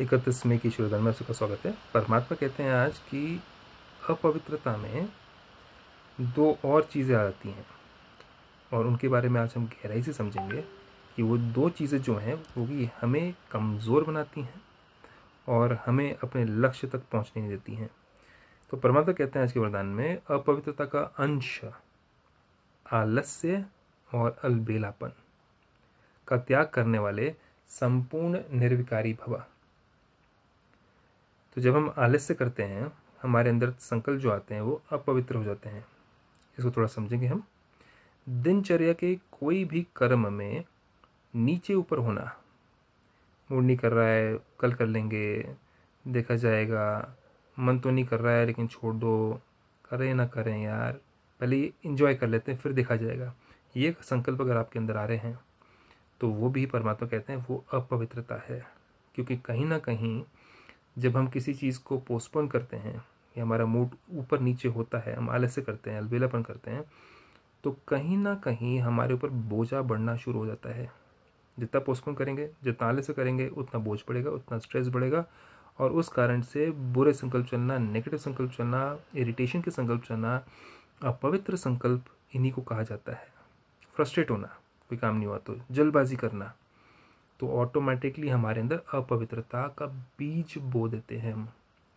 इकतीस मई की शुरुआत में आपका स्वागत है परमात्मा कहते हैं आज कि अपवित्रता में दो और चीज़ें आती हैं और उनके बारे में आज हम गहराई से समझेंगे कि वो दो चीज़ें जो हैं वो कि हमें कमज़ोर बनाती हैं और हमें अपने लक्ष्य तक पहुंचने नहीं देती हैं तो परमात्मा कहते हैं आज के वरदान में अपवित्रता का अंश आलस्य और अलबेलापन का त्याग करने वाले संपूर्ण निर्विकारी भवा तो जब हम आलस्य करते हैं हमारे अंदर संकल्प जो आते हैं वो अपवित्र हो जाते हैं इसको थोड़ा समझेंगे हम दिनचर्या के कोई भी कर्म में नीचे ऊपर होना मूड नहीं कर रहा है कल कर लेंगे देखा जाएगा मन तो नहीं कर रहा है लेकिन छोड़ दो करें ना करें यार पहले ये इंजॉय कर लेते हैं फिर देखा जाएगा ये संकल्प अगर आपके अंदर आ रहे हैं तो वो भी परमात्मा कहते हैं वो अपवित्रता है क्योंकि कहीं ना कहीं जब हम किसी चीज़ को पोस्टपोन करते हैं या हमारा मूड ऊपर नीचे होता है हम आलस्य करते हैं अलबेलापन करते हैं तो कहीं ना कहीं हमारे ऊपर बोझा बढ़ना शुरू हो जाता है जितना पोस्टपोन करेंगे जितना आलस्य करेंगे उतना बोझ बढ़ेगा उतना स्ट्रेस बढ़ेगा और उस कारण से बुरे संकल्प चलना नेगेटिव संकल्प चलना इरिटेशन के संकल्प चलना अपवित्र संकल्प इन्हीं को कहा जाता है फ्रस्ट्रेट होना कोई काम नहीं हुआ तो जल्दबाजी करना तो ऑटोमेटिकली हमारे अंदर अपवित्रता का बीज बो देते हैं हम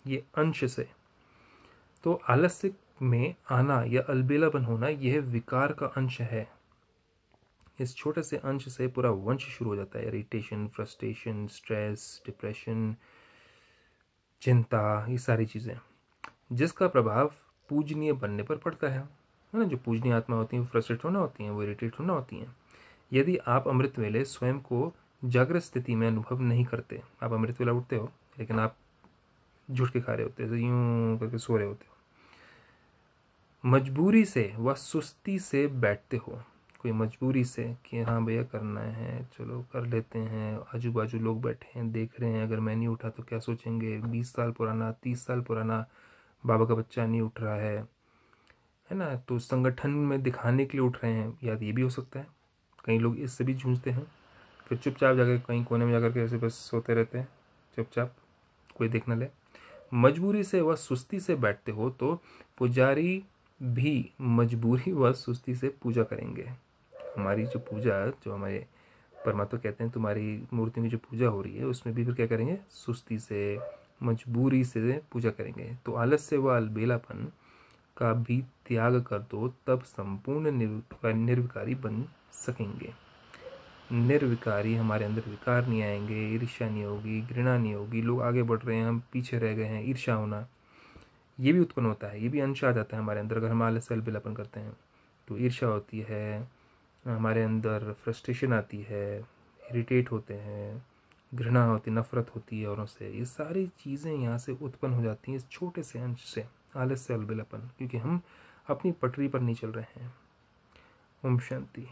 ये अंश से तो आलस्य में आना या अलबेलापन होना यह विकार का अंश है इस छोटे से अंश से पूरा वंश शुरू हो जाता है इरिटेशन फ्रस्ट्रेशन स्ट्रेस डिप्रेशन चिंता ये सारी चीज़ें जिसका प्रभाव पूजनीय बनने पर पड़ता है है ना जो पूजनीय आत्मा होती हैं वो फ्रस्ट्रेट होना होती हैं वो इरिटेट होना होती हैं यदि आप अमृत वेले स्वयं को जागृत स्थिति में अनुभव नहीं करते आप अमृत वेला उठते हो लेकिन आप झुट के खा रहे होते हो यूं करके सो रहे होते हो मजबूरी से व सुस्ती से बैठते हो कोई मजबूरी से कि हाँ भैया करना है चलो कर लेते हैं आजू बाजू लोग बैठे हैं देख रहे हैं अगर मैं नहीं उठा तो क्या सोचेंगे बीस साल पुराना तीस साल पुराना बाबा का बच्चा नहीं उठ रहा है है ना तो संगठन में दिखाने के लिए उठ रहे हैं या ये भी हो सकता है कई लोग इससे भी जूझते हैं फिर चुपचाप जाकर कहीं कोने में जाकर के ऐसे बस सोते रहते हैं चुपचाप कोई ना ले मजबूरी से व सुस्ती से बैठते हो तो पुजारी भी मजबूरी व सुस्ती से पूजा करेंगे हमारी जो पूजा जो हमारे परमात्मा कहते हैं तुम्हारी मूर्ति में जो पूजा हो रही है उसमें भी फिर क्या करेंगे सुस्ती से मजबूरी से पूजा करेंगे तो आलस्य व अलबेलापन का भी त्याग कर दो तब संपूर्ण निर्विकारी बन सकेंगे निर्विकारी हमारे अंदर विकार नहीं आएंगे ईर्ष्या नहीं होगी घृणा नहीं होगी लोग आगे बढ़ रहे हैं हम पीछे रह गए हैं ईर्षा होना ये भी उत्पन्न होता है ये भी अंश आ जाता है हमारे अंदर अगर हम आलस सेल बिलापन करते हैं तो ईर्ष्या होती है हमारे अंदर फ्रस्ट्रेशन आती है इरीटेट होते हैं घृणा होती नफ़रत होती है औरों से ये सारी चीज़ें यहाँ से उत्पन्न हो जाती हैं इस छोटे से अंश से आलस सेल अलबिलापन क्योंकि हम अपनी पटरी पर नहीं चल रहे हैं ओम शांति